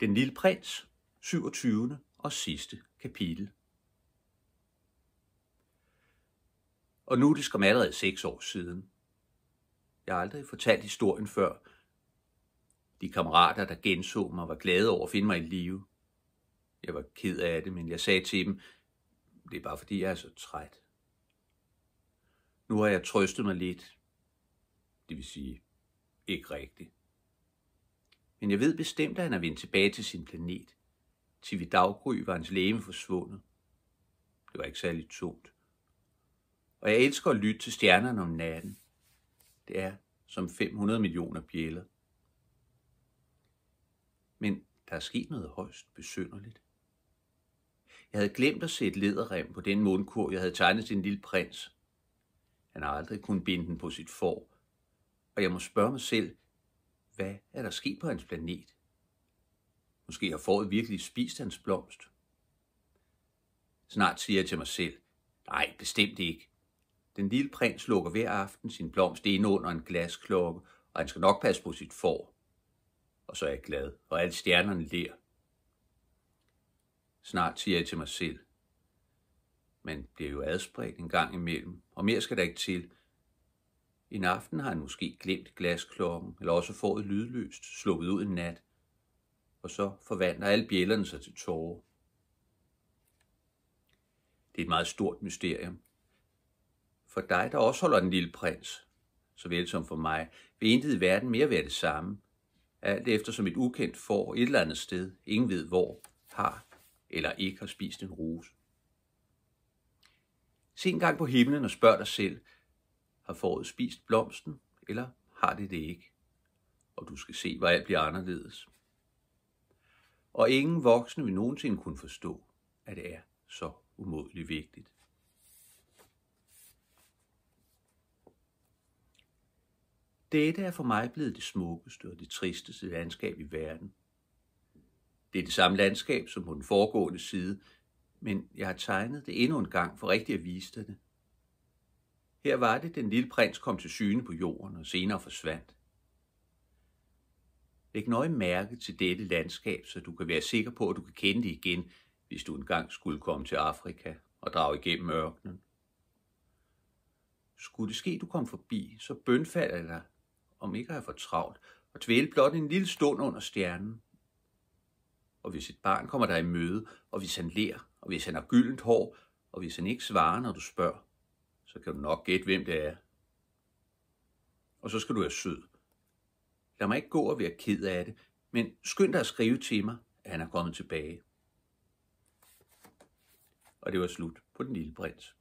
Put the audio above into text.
Den lille prins, 27. og sidste kapitel. Og nu er det skam allerede seks år siden. Jeg har aldrig fortalt historien før. De kammerater, der genså mig, var glade over at finde mig i live. Jeg var ked af det, men jeg sagde til dem, det er bare fordi, jeg er så træt. Nu har jeg trøstet mig lidt. Det vil sige, ikke rigtigt men jeg ved bestemt, at han er vendt tilbage til sin planet. Til vi daggry var hans læme forsvundet. Det var ikke særlig tungt. Og jeg elsker at lytte til stjernerne om natten. Det er som 500 millioner bjæller. Men der er sket noget højst besynderligt. Jeg havde glemt at sætte lederrem på den mundkur, jeg havde tegnet til en lille prins. Han har aldrig kunnet binde den på sit for, og jeg må spørge mig selv, hvad er der sket på hans planet? Måske har fået virkelig spist hans blomst. Snart siger jeg til mig selv, nej, bestemt ikke. Den lille prins lukker hver aften sin blomst ind under en glasklokke, og han skal nok passe på sit får. Og så er jeg glad, og alle stjernerne ler. Snart siger jeg til mig selv, man bliver jo adspredt en gang imellem, og mere skal der ikke til, en aften har han måske glemt glasklokken, eller også fået lydløst sluppet ud en nat, og så forvandler alle bjællerne sig til tårer. Det er et meget stort mysterium. For dig, der også holder den lille prins, såvel som for mig, vil intet i verden mere være det samme. Alt efter som et ukendt får et eller andet sted, ingen ved hvor, har eller ikke har spist en rose. Se en gang på himlen og spørg dig selv, har fåret spist blomsten, eller har det det ikke? Og du skal se, hvor alt bliver anderledes. Og ingen voksne vil nogensinde kunne forstå, at det er så umådeligt vigtigt. Dette er for mig blevet det smukkeste og det tristeste landskab i verden. Det er det samme landskab som på den foregående side, men jeg har tegnet det endnu en gang for rigtig at vise dig det. Her var det, den lille prins kom til syne på jorden og senere forsvandt. Læg nøje mærke til dette landskab, så du kan være sikker på, at du kan kende det igen, hvis du engang skulle komme til Afrika og drage igennem ørkenen. Skulle det ske, du kom forbi, så bønfald jeg dig, om ikke at for travlt, og tvæl blot en lille stund under stjernen. Og hvis et barn kommer dig i møde, og hvis han ler, og hvis han har gyldent hår, og hvis han ikke svarer, når du spørger, så kan du nok gætte, hvem det er. Og så skal du være sød. Lad mig ikke gå og være ked af det, men skynd dig at skrive til mig, at han er kommet tilbage. Og det var slut på den lille prins.